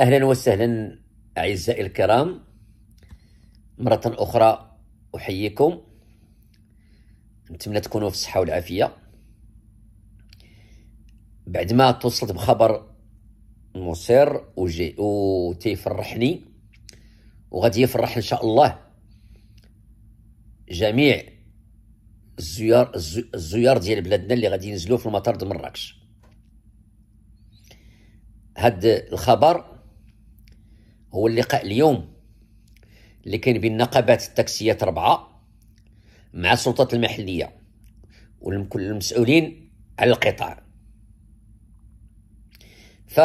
أهلا وسهلا أعزائي الكرام مرة أخرى أحييكم نتمنى تكونوا في الصحة والعافية بعد ما توصلت بخبر مصير وجي وتيفرحني وغادي يفرح إن شاء الله جميع الزيار الزيار ديال بلادنا اللي غادي ينزلوا في المطار د مراكش هاد الخبر هو اللقاء اليوم اللي كان بين نقابات التاكسيات ربعة مع السلطات المحلية والمسؤولين على القطاع ف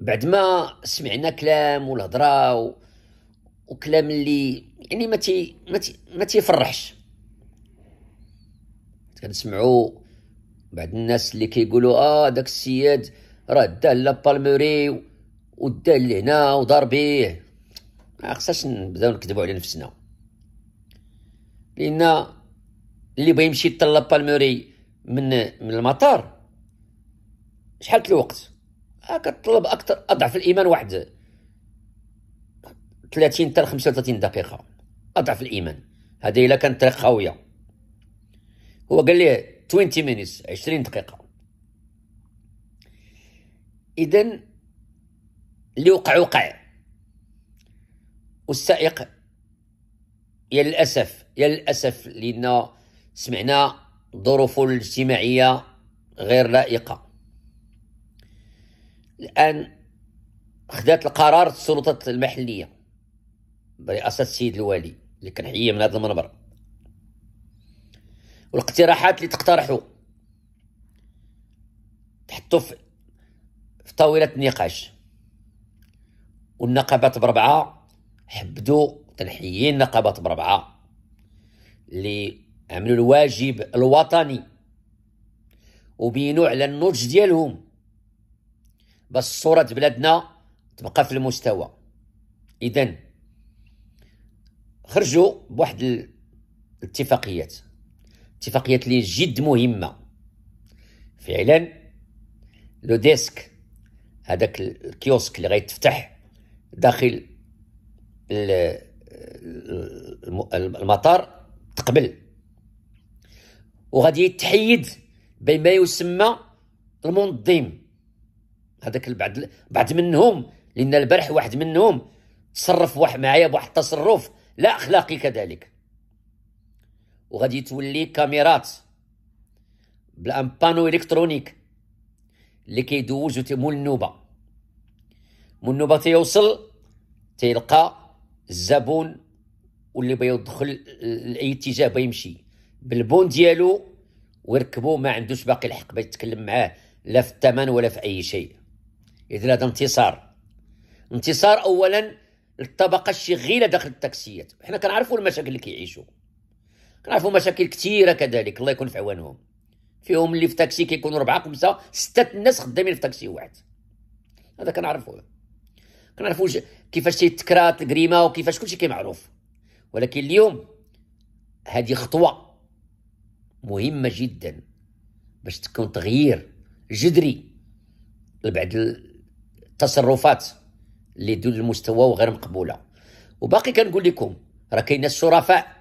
بعد ما سمعنا كلام والهضره وكلام اللي يعني ما تي ما تي ما تيفرحش كنسمعوا بعض الناس اللي كيقولوا اه داك السيد راه دا لا بالموري ودال لهنا ودار بيه ما خصناش نبداو نكذبوا على نفسنا لان اللي بغى يمشي يطلب بالموري من من المطار شحال الوقت آه، كطلب اكثر اضعف الايمان واحد 30 حتى 35 دقيقه اضعف الايمان هذا الا كانت طريق خاويه هو قال ليه 20 مينيس 20 دقيقه اذا اللي وقع وقع والسائق يا للاسف يا للاسف لان سمعنا ظروف الاجتماعيه غير لائقه الان خدات القرار السلطات المحليه برئاسه السيد الوالي اللي كنحييه من هذا المنبر والاقتراحات اللي تقترحوا تحطوا في طاوله النقاش والنقابات بربعه حبدوا تنحيين النقابات بربعه اللي عملوا الواجب الوطني وبينوا على النضج ديالهم باش صوره بلادنا تبقى في المستوى إذن خرجوا بواحد الاتفاقيات اتفاقيات اللي جد مهمه فعلا لو ديسك هذاك الكيوسك اللي غيتفتح داخل المطار تقبل وغادي يتحيد بين ما يسمى المنظم هذاك بعد بعد منهم لان البارح واحد منهم تصرف واحد معايا بواحد التصرف لا اخلاقي كذلك وغادي تولي كاميرات بلا بانو الكترونيك اللي كيدوز تيمول النوبه منو با تيوصل تيلقى الزبون واللي بغى يدخل لاي اتجاه بغى يمشي بالبون ديالو ويركبو ما عندوش باقي الحق باش يتكلم معاه لا في الثمن ولا في اي شيء اذا هذا انتصار انتصار اولا الطبقه الشغيله داخل التاكسيات حنا كنعرفوا المشاكل اللي كيعيشوا كنعرفوا مشاكل كثيره كذلك الله يكون في عوانهم فيهم اللي في تاكسي كيكونوا ربعه خمسه سته الناس خدامين في تاكسي واحد هذا كنعرفوه كنعرفوا كيفاش تيتكرا تكريمه وكيفاش كلشي كيمعروف ولكن اليوم هذه خطوه مهمه جدا باش تكون تغيير جذري لبعض التصرفات اللي دون المستوى وغير مقبوله وباقي كنقول لكم راه كاين ناس شرفاء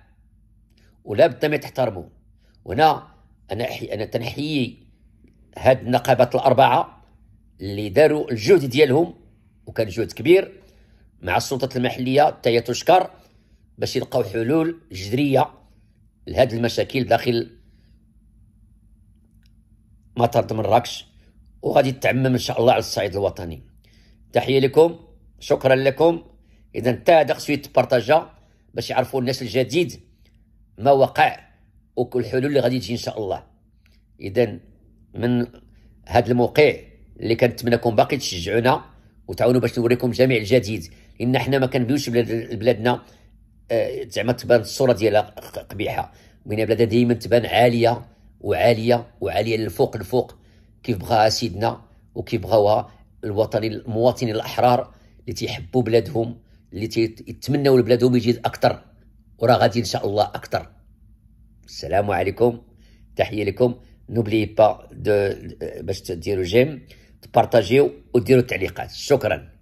ولا بد ما تحترموا وهنا انا أحي... انا تنحيي هاد النقابات الاربعه اللي داروا الجهد ديالهم وكان جهد كبير مع السلطات المحليه حتى تشكر باش يلقاو حلول جذريه لهذه المشاكل داخل مطار مراكش وغادي تعمم ان شاء الله على الصعيد الوطني تحيه لكم شكرا لكم اذا حتى هذا خصو يتبارطاجا باش يعرفوا الناس الجديد ما وقع وكل الحلول اللي غادي تجي ان شاء الله اذا من هذا الموقع اللي كنتمنىكم باقي تشجعونا وتعاونوا باش نوريكم جميع الجديد لان حنا ما كنبيوش بلادنا آه، زعما تبان الصوره ديالها قبيحه من بلادنا دائما تبان عاليه وعاليه وعاليه للفوق الفوق كيف بغاها سيدنا وكيف بغاوها الوطني المواطنين الاحرار اللي تيحبوا بلادهم اللي تيتمنوا لبلادهم يجي اكثر وراه غادي ان شاء الله اكثر السلام عليكم تحيه لكم نوبلي با دو باش تديروا جيم تبارطاجيو وديروا التعليقات شكرا